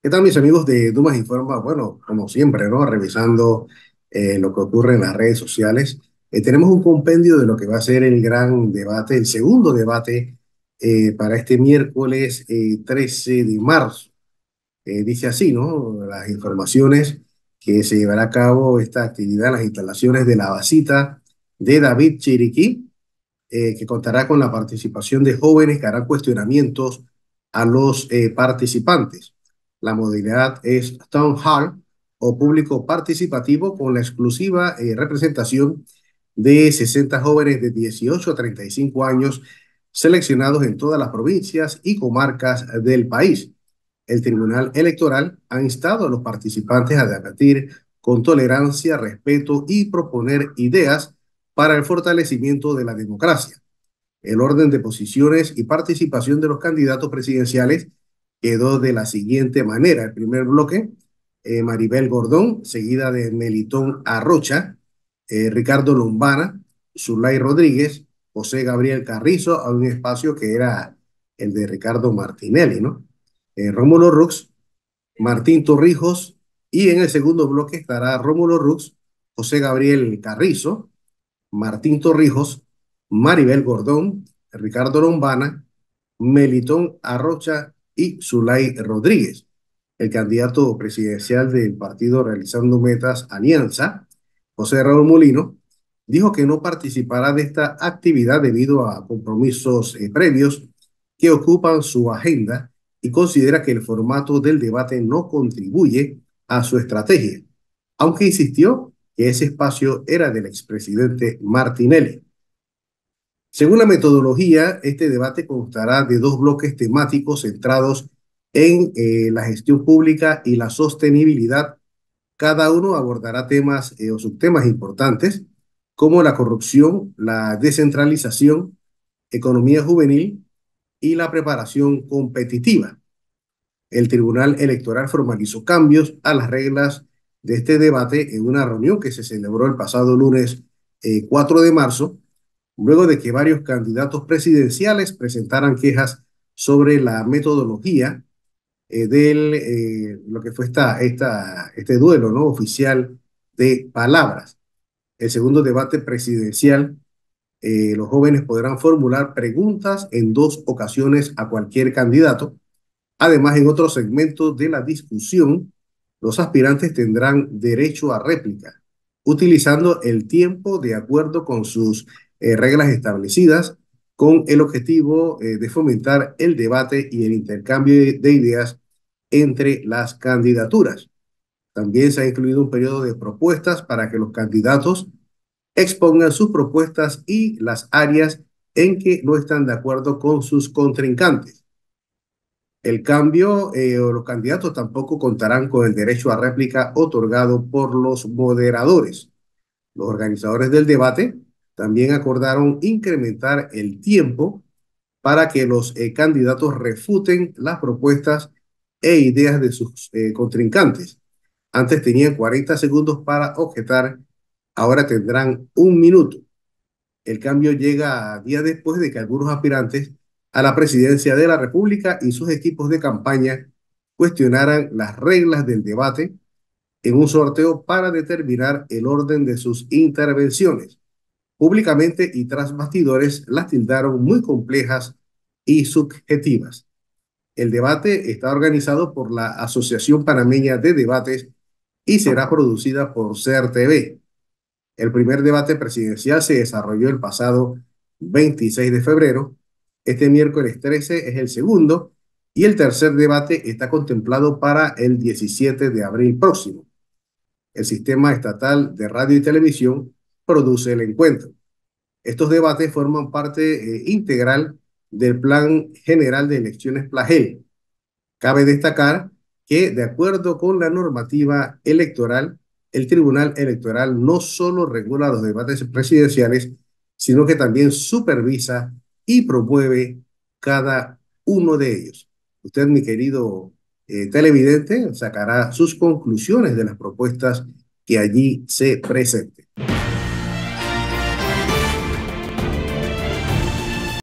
¿Qué tal mis amigos de Dumas Informa? Bueno, como siempre, ¿no? Revisando eh, lo que ocurre en las redes sociales, eh, tenemos un compendio de lo que va a ser el gran debate, el segundo debate eh, para este miércoles 13 de marzo. dice así, ¿no? Las informaciones que se llevará a cabo esta actividad en las instalaciones de la basita de David Chiriquí, que contará con la participación de jóvenes que harán cuestionamientos a los participantes. La modalidad es Town Hall o público participativo con la exclusiva eh, representación de 60 jóvenes de 18 a 35 años seleccionados en todas las provincias y comarcas del país. El Tribunal Electoral ha instado a los participantes a debatir con tolerancia, respeto y proponer ideas para el fortalecimiento de la democracia. El orden de posiciones y participación de los candidatos presidenciales quedó de la siguiente manera. El primer bloque, eh, Maribel Gordón, seguida de Melitón Arrocha, eh, Ricardo Lombana, Zulay Rodríguez, José Gabriel Carrizo, a un espacio que era el de Ricardo Martinelli, ¿no? Eh, Rómulo Rux, Martín Torrijos, y en el segundo bloque estará Rómulo Rux, José Gabriel Carrizo, Martín Torrijos, Maribel Gordón, Ricardo Lombana, Melitón Arrocha y Zulay Rodríguez. El candidato presidencial del partido Realizando Metas Alianza, José Raúl Molino, dijo que no participará de esta actividad debido a compromisos eh, previos que ocupan su agenda y considera que el formato del debate no contribuye a su estrategia, aunque insistió que ese espacio era del expresidente Martinelli. Según la metodología, este debate constará de dos bloques temáticos centrados en eh, la gestión pública y la sostenibilidad. Cada uno abordará temas eh, o subtemas importantes como la corrupción, la descentralización, economía juvenil y la preparación competitiva. El Tribunal Electoral formalizó cambios a las reglas de este debate en una reunión que se celebró el pasado lunes 4 eh, de marzo luego de que varios candidatos presidenciales presentaran quejas sobre la metodología eh, de eh, lo que fue esta, esta, este duelo ¿no? oficial de palabras. El segundo debate presidencial, eh, los jóvenes podrán formular preguntas en dos ocasiones a cualquier candidato. Además, en otro segmento de la discusión, los aspirantes tendrán derecho a réplica, utilizando el tiempo de acuerdo con sus eh, reglas establecidas con el objetivo eh, de fomentar el debate y el intercambio de ideas entre las candidaturas. También se ha incluido un periodo de propuestas para que los candidatos expongan sus propuestas y las áreas en que no están de acuerdo con sus contrincantes. El cambio eh, o los candidatos tampoco contarán con el derecho a réplica otorgado por los moderadores. Los organizadores del debate también acordaron incrementar el tiempo para que los eh, candidatos refuten las propuestas e ideas de sus eh, contrincantes. Antes tenían 40 segundos para objetar, ahora tendrán un minuto. El cambio llega días después de que algunos aspirantes a la presidencia de la República y sus equipos de campaña cuestionaran las reglas del debate en un sorteo para determinar el orden de sus intervenciones. Públicamente y tras bastidores las tildaron muy complejas y subjetivas. El debate está organizado por la Asociación Panameña de Debates y será producida por CRTV. El primer debate presidencial se desarrolló el pasado 26 de febrero. Este miércoles 13 es el segundo y el tercer debate está contemplado para el 17 de abril próximo. El sistema estatal de radio y televisión produce el encuentro. Estos debates forman parte eh, integral del Plan General de Elecciones Plagel. Cabe destacar que, de acuerdo con la normativa electoral, el Tribunal Electoral no solo regula los debates presidenciales, sino que también supervisa y promueve cada uno de ellos. Usted, mi querido eh, televidente, sacará sus conclusiones de las propuestas que allí se presenten.